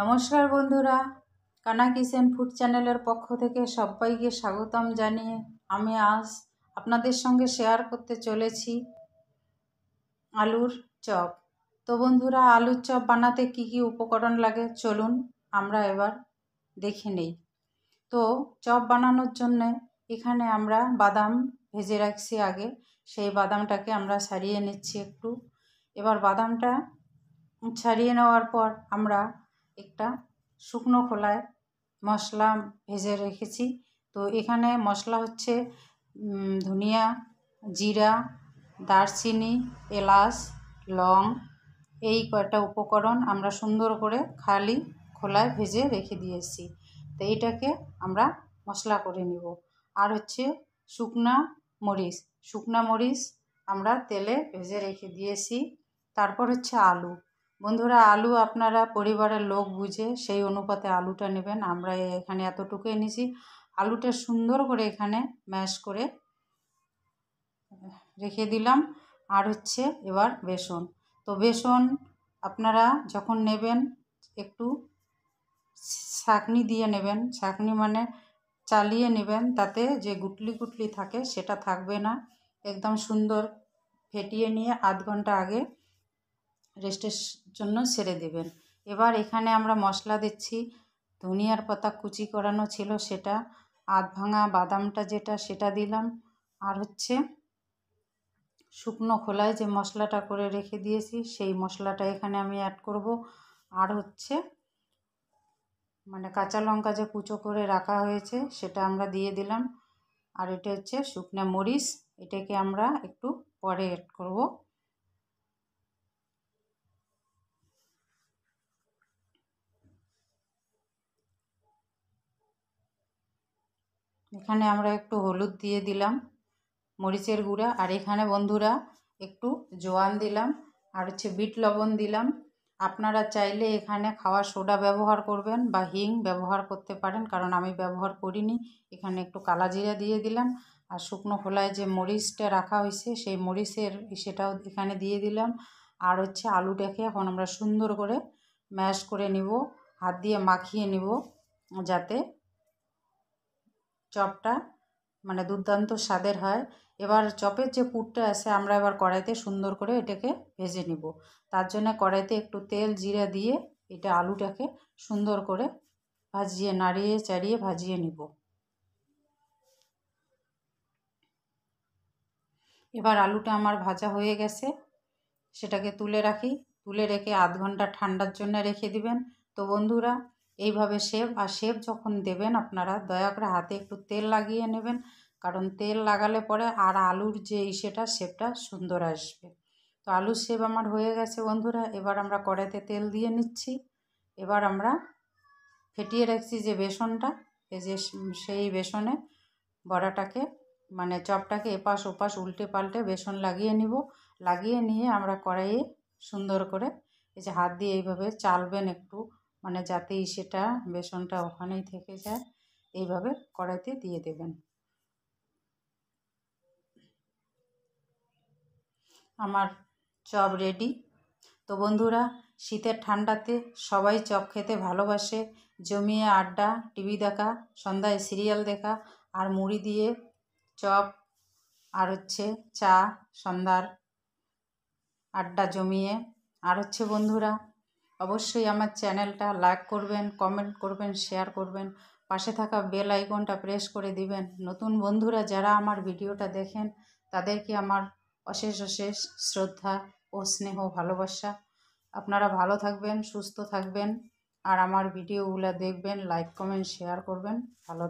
নমস্কার বন্ধুরা কানা কিচেন ফুড চ্যানেলের পক্ষ থেকে সবাইকে স্বাগতম জানিয়ে আমি আজ আপনাদের সঙ্গে শেয়ার করতে চলেছি আলুর চপ তো বন্ধুরা আলুর চপ বানাতে কি কি উপকরণ লাগে চলুন আমরা এবার দেখে নেই তো চপ বানানোর জন্য এখানে আমরা বাদাম ভেজে রাখছি আগে সেই বাদামটাকে আমরা ছাড়িয়ে নিচ্ছি একটু এবার বাদামটা ছাড়িয়ে নেওয়ার পর আমরা একটা শুকনো খোলায় মশলা ভেজে রেখেছি তো এখানে মশলা হচ্ছে ধনিয়া জিরা দারচিনি এলাচ লং এই কয়েকটা উপকরণ আমরা সুন্দর করে খালি খোলায় ভেজে রেখে দিয়েছি তো এইটাকে আমরা মশলা করে নিব আর হচ্ছে শুকনা মরিচ শুকনা মরিচ আমরা তেলে ভেজে রেখে দিয়েছি তারপর হচ্ছে আলু বন্ধুরা আলু আপনারা পরিবারের লোক বুঝে সেই অনুপাতে আলুটা নেবেন আমরা এখানে এতটুকু এনেছি আলুটা সুন্দর করে এখানে ম্যাশ করে রেখে দিলাম আর হচ্ছে এবার বেসন তো বেসন আপনারা যখন নেবেন একটু ছাঁকনি দিয়ে নেবেন ছাঁকনি মানে চালিয়ে নেবেন তাতে যে গুটলি গুটলি থাকে সেটা থাকবে না একদম সুন্দর ফেটিয়ে নিয়ে আধ ঘন্টা আগে রেস্টের জন্য ছেড়ে দেবেন এবার এখানে আমরা মশলা দিচ্ছি ধনিয়ার পাতা কুচি করানো ছিল সেটা আধ ভাঙা বাদামটা যেটা সেটা দিলাম আর হচ্ছে শুকনো খোলায় যে মশলাটা করে রেখে দিয়েছি সেই মশলাটা এখানে আমি অ্যাড করব আর হচ্ছে মানে কাঁচা লঙ্কা যে কুচো করে রাখা হয়েছে সেটা আমরা দিয়ে দিলাম আর এটা হচ্ছে শুকনো মরিচ এটাকে আমরা একটু পরে অ্যাড করবো এখানে আমরা একটু হলুদ দিয়ে দিলাম মরিচের গুঁড়া আর এখানে বন্ধুরা একটু জোয়ান দিলাম আর হচ্ছে বিট লবণ দিলাম আপনারা চাইলে এখানে খাওয়া সোডা ব্যবহার করবেন বা হিং ব্যবহার করতে পারেন কারণ আমি ব্যবহার করিনি এখানে একটু কালাজিরা দিয়ে দিলাম আর শুকনো খোলায় যে মরিচটা রাখা হয়েছে সেই মরিচের সেটাও এখানে দিয়ে দিলাম আর হচ্ছে আলুটাকে এখন আমরা সুন্দর করে ম্যাশ করে নিব হাত দিয়ে মাখিয়ে নিব যাতে চপটা মানে দুর্দান্ত স্বাদের হয় এবার চপের যে পুরটা আছে আমরা এবার কড়াইতে সুন্দর করে এটাকে ভেজে নিব তার জন্য কড়াইতে একটু তেল জিরা দিয়ে এটা আলুটাকে সুন্দর করে ভাজিয়ে নাড়িয়ে চাড়িয়ে ভাজিয়ে নিব এবার আলুটা আমার ভাজা হয়ে গেছে সেটাকে তুলে রাখি তুলে রেখে আধ ঘন্টা ঠান্ডার জন্য রেখে দিবেন তো বন্ধুরা এইভাবে শেপ আর শেপ যখন দেবেন আপনারা দয়া করে হাতে একটু তেল লাগিয়ে নেবেন কারণ তেল লাগালে পরে আর আলুর যে ইসেটা শেপটা সুন্দর আসবে তো আলুর শেপ আমার হয়ে গেছে বন্ধুরা এবার আমরা কড়াইতে তেল দিয়ে নিচ্ছি এবার আমরা ফেটিয়ে রাখছি যে বেসনটা এই যে সেই বেসনে বড়াটাকে মানে চপটাকে এপাশ ওপাশ উল্টে পাল্টে বেসন লাগিয়ে নিব লাগিয়ে নিয়ে আমরা কড়াইয়ে সুন্দর করে এই যে হাত দিয়ে এইভাবে চালবেন একটু মানে যাতেই সেটা বেসনটা ওখানেই থেকে যায় এইভাবে কড়াইতে দিয়ে দেবেন আমার চপ রেডি তো বন্ধুরা শীতের ঠান্ডাতে সবাই চপ খেতে ভালোবাসে জমিয়ে আড্ডা টিভি দেখা সন্ধ্যায় সিরিয়াল দেখা আর মুড়ি দিয়ে চপ আর হচ্ছে চা সন্ধ্যার আড্ডা জমিয়ে আর হচ্ছে বন্ধুরা অবশ্যই আমার চ্যানেলটা লাইক করবেন কমেন্ট করবেন শেয়ার করবেন পাশে থাকা বেল আইকনটা প্রেস করে দিবেন নতুন বন্ধুরা যারা আমার ভিডিওটা দেখেন তাদেরকে আমার অশেষ অশেষ শ্রদ্ধা ও স্নেহ ভালোবাসা আপনারা ভালো থাকবেন সুস্থ থাকবেন আর আমার ভিডিওগুলো দেখবেন লাইক কমেন্ট শেয়ার করবেন ভালো